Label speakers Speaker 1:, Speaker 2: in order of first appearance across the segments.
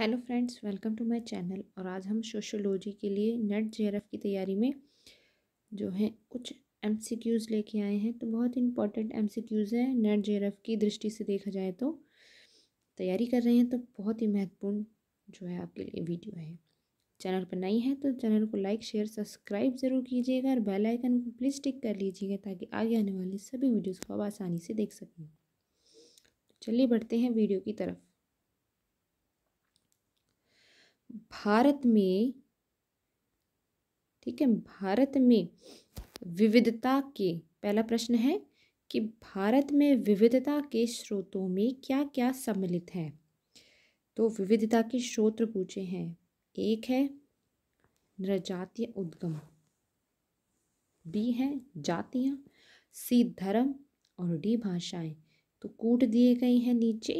Speaker 1: Hello friends welcome to my channel और आज हम सोशोलॉजी के लिए नेट जे की तैयारी में जो है कुछ एमसीक्यूज़ लेके आए हैं तो बहुत इंपॉर्टेंट एमसीक्यूज़ हैं नेट जे की दृष्टि से देखा जाए तो तैयारी कर रहे हैं तो बहुत ही महत्वपूर्ण जो है आपके लिए वीडियो है चैनल पर नई है तो चैनल को लाइक शेयर सब्सक्राइब ज़रूर कीजिएगा और बेलाइकन को प्लीज़ टिक कर लीजिएगा ताकि आगे आने वाली सभी वीडियोज़ को आप आसानी से देख सकें चलिए बढ़ते हैं वीडियो की तरफ भारत में ठीक है भारत में विविधता के पहला प्रश्न है कि भारत में विविधता के स्रोतों में क्या क्या सम्मिलित है तो विविधता के स्रोत पूछे हैं एक है नृजातीय उद्गम बी है जातियाँ सी धर्म और डी भाषाएं तो कूट दिए गए हैं नीचे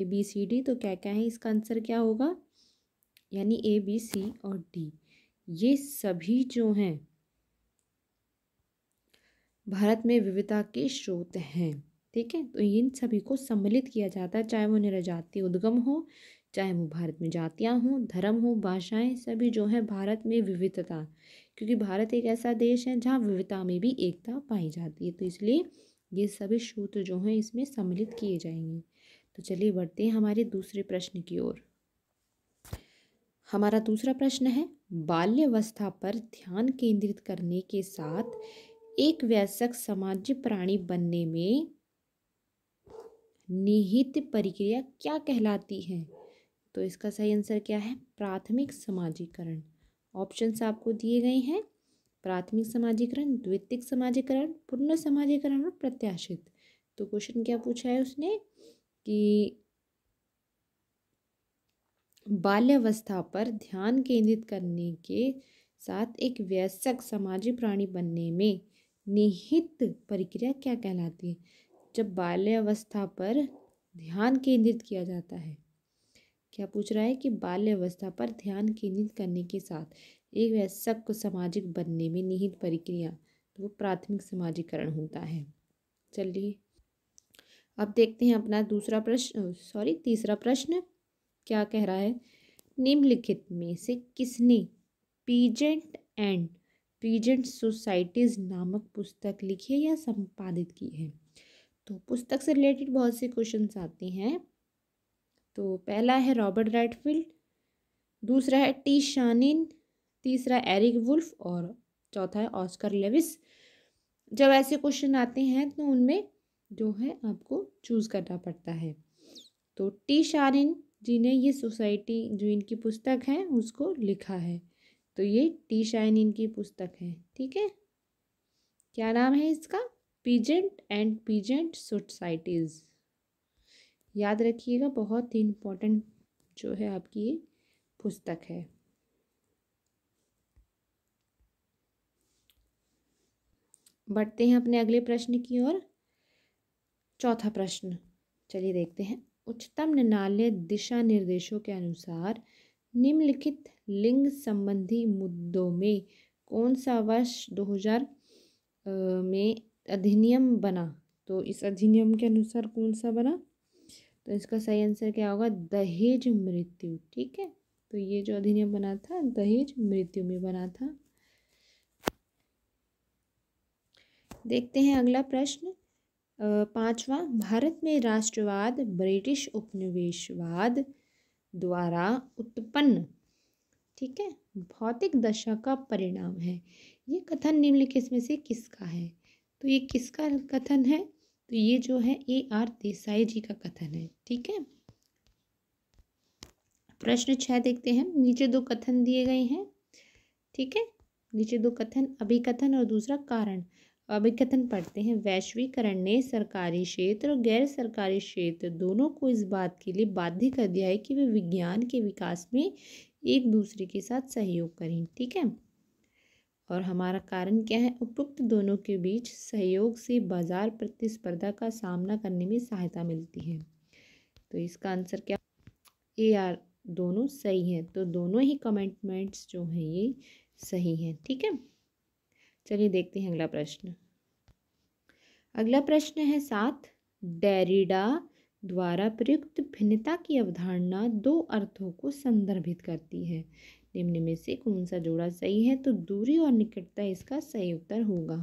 Speaker 1: ए बी सी डी तो क्या क्या है इसका आंसर क्या होगा यानी ए बी सी और डी ये सभी जो हैं भारत में विविधता के स्रोत हैं ठीक है तो इन सभी को सम्मिलित किया जाता है चाहे वो निर्जातीय उद्गम हो चाहे वो भारत में जातियाँ हों धर्म हो भाषाएं सभी जो हैं भारत में विविधता क्योंकि भारत एक ऐसा देश है जहाँ विविधता में भी एकता पाई जाती है तो इसलिए ये सभी सूत्र जो हैं इसमें सम्मिलित किए जाएंगे तो चलिए बढ़ते हैं हमारे दूसरे प्रश्न की ओर हमारा दूसरा प्रश्न है बाल्यवस्था पर ध्यान केंद्रित करने के साथ एक व्यासक सामाजिक प्राणी बनने में निहित प्रक्रिया क्या कहलाती है तो इसका सही आंसर क्या है प्राथमिक समाजीकरण ऑप्शंस आपको दिए गए हैं प्राथमिक समाजीकरण द्वितीय समाजीकरण पूर्ण समाजीकरण और प्रत्याशित तो क्वेश्चन क्या पूछा है उसने कि बाल्यावस्था पर ध्यान केंद्रित करने के साथ एक व्यस्क सामाजिक प्राणी बनने में निहित प्रक्रिया क्या कहलाती है जब बाल्यावस्था पर ध्यान केंद्रित किया जाता है क्या पूछ रहा है कि बाल्यावस्था पर ध्यान केंद्रित करने के साथ एक व्यस्क को सामाजिक बनने में निहित प्रक्रिया तो वो प्राथमिक समाजीकरण होता है चलिए अब देखते हैं अपना दूसरा प्रश्न सॉरी तीसरा प्रश्न क्या कह रहा है निम्नलिखित में से किसने पीजेंट एंड पीजेंट सोसाइटीज़ नामक पुस्तक लिखी है या संपादित की है तो पुस्तक से रिलेटेड बहुत से क्वेश्चन आते हैं तो पहला है रॉबर्ट रेडफील्ड दूसरा है टी शानिन तीसरा एरिक वुल्फ और चौथा है ऑस्कर लेविस जब ऐसे क्वेश्चन आते हैं तो उनमें जो है आपको चूज़ करना पड़ता है तो टी शानिन जी ने ये सोसाइटी जो इनकी पुस्तक है उसको लिखा है तो ये टी शाइन इनकी पुस्तक है ठीक है क्या नाम है इसका पीजेंट एंड पीजेंट सोसाइटीज़ याद रखिएगा बहुत ही इम्पोर्टेंट जो है आपकी ये पुस्तक है बढ़ते हैं अपने अगले प्रश्न की ओर चौथा प्रश्न चलिए देखते हैं उच्चतम न्यायालय दिशा निर्देशों के अनुसार निम्नलिखित लिंग संबंधी मुद्दों में कौन सा वर्ष 2000 में अधिनियम बना तो इस अधिनियम के अनुसार कौन सा बना तो इसका सही आंसर क्या होगा दहेज मृत्यु ठीक है तो ये जो अधिनियम बना था दहेज मृत्यु में बना था देखते हैं अगला प्रश्न पांचवा भारत में राष्ट्रवाद ब्रिटिश उपनिवेशवाद द्वारा उत्पन्न ठीक है भौतिक दशा का परिणाम है ये कथन निम्नलिखित में से किसका है तो ये किसका कथन है तो ये जो है ए आर देसाई जी का कथन है ठीक है प्रश्न छः देखते हैं नीचे दो कथन दिए गए हैं ठीक है नीचे दो कथन अभिकथन और दूसरा कारण अभिकथन पढ़ते हैं वैश्वीकरण ने सरकारी क्षेत्र और गैर सरकारी क्षेत्र दोनों को इस बात के लिए बाध्य कर दिया है कि वे विज्ञान के विकास में एक दूसरे के साथ सहयोग करें ठीक है और हमारा कारण क्या है उपयुक्त दोनों के बीच सहयोग से बाजार प्रतिस्पर्धा का सामना करने में सहायता मिलती है तो इसका आंसर क्या ए आर दोनों सही है तो दोनों ही कमेंटमेंट्स जो हैं ये सही हैं ठीक है थीके? चलिए देखते हैं अगला प्रश्न अगला प्रश्न है सात डेरिडा द्वारा प्रयुक्त भिन्नता की अवधारणा दो अर्थों को संदर्भित करती है निम्न में से कौन सा जोड़ा सही है तो दूरी और निकटता इसका सही उत्तर होगा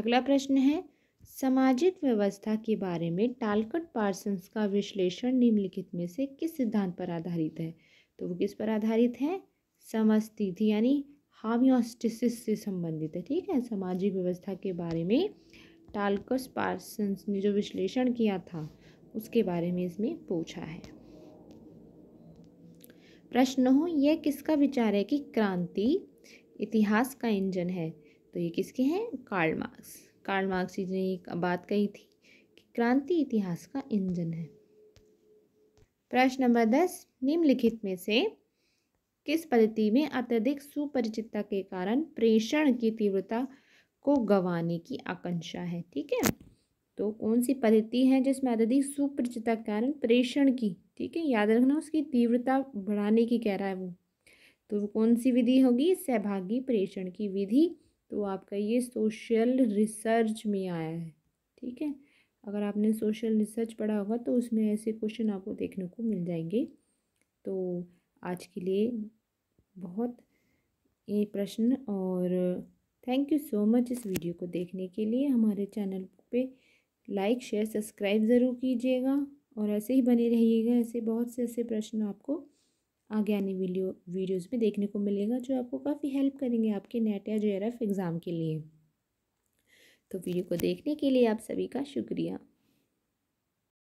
Speaker 1: अगला प्रश्न है सामाजिक व्यवस्था के बारे में टालकट पार्सन्स का विश्लेषण निम्नलिखित में से किस सिद्धांत पर आधारित है तो वो किस पर आधारित है समस्तिथि यानी हावी से संबंधित है ठीक है सामाजिक व्यवस्था के बारे में टालकस पार्सन्स ने जो विश्लेषण किया था उसके बारे में इसमें पूछा है प्रश्न हो यह किसका विचार है कि क्रांति इतिहास का इंजन है तो ये किसके हैं Karl Marx Karl Marx ji ने एक बात कही थी कि क्रांति इतिहास का इंजन है प्रश्न नंबर दस निम्नलिखित में से किस पद्धति में अत्यधिक सुपरिचितता के कारण प्रेषण की तीव्रता को गंवाने की आकांक्षा है ठीक है तो कौन सी पद्धति है जिसमें अत्यधिक सुपरिचितता के कारण प्रेषण की ठीक है याद रखना उसकी तीव्रता बढ़ाने की कह रहा है वो तो वो कौन सी विधि होगी सहभागी प्रेषण की विधि तो आपका ये सोशल रिसर्च में आया है ठीक है अगर आपने सोशल रिसर्च पढ़ा होगा तो उसमें ऐसे क्वेश्चन आपको देखने को मिल जाएंगे तो आज के लिए बहुत ये प्रश्न और थैंक यू सो मच इस वीडियो को देखने के लिए हमारे चैनल पे लाइक शेयर सब्सक्राइब ज़रूर कीजिएगा और ऐसे ही बने रहिएगा ऐसे बहुत से ऐसे प्रश्न आपको आगे आने वीडियो वीडियोस में देखने को मिलेगा जो आपको काफ़ी हेल्प करेंगे आपके नेट या जे एग्ज़ाम के लिए तो वीडियो को देखने के लिए आप सभी का शुक्रिया